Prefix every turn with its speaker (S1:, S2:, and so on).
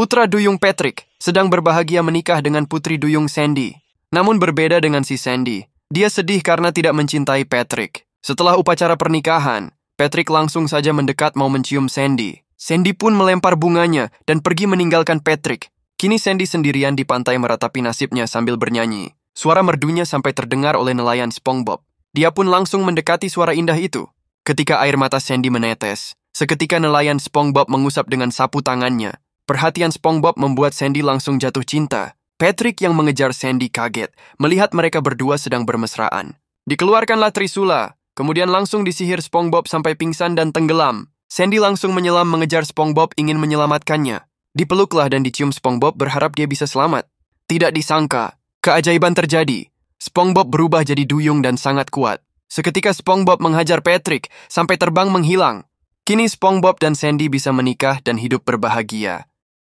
S1: Putra Duyung Patrick sedang berbahagia menikah dengan putri Duyung Sandy. Namun berbeda dengan si Sandy, dia sedih karena tidak mencintai Patrick. Setelah upacara pernikahan, Patrick langsung saja mendekat mau mencium Sandy. Sandy pun melempar bunganya dan pergi meninggalkan Patrick. Kini Sandy sendirian di pantai meratapi nasibnya sambil bernyanyi. Suara merdunya sampai terdengar oleh nelayan SpongeBob. Dia pun langsung mendekati suara indah itu. Ketika air mata Sandy menetes, seketika nelayan SpongeBob mengusap dengan sapu tangannya Perhatian SpongeBob membuat Sandy langsung jatuh cinta. Patrick yang mengejar Sandy kaget melihat mereka berdua sedang bermesraan. Dikeluarkanlah Trisula, kemudian langsung disihir SpongeBob sampai pingsan dan tenggelam. Sandy langsung menyelam mengejar SpongeBob ingin menyelamatkannya. Dipeluklah dan dicium SpongeBob berharap dia bisa selamat. Tidak disangka, keajaiban terjadi. SpongeBob berubah jadi duyung dan sangat kuat. Seketika SpongeBob menghajar Patrick sampai terbang menghilang. Kini SpongeBob dan Sandy bisa menikah dan hidup berbahagia.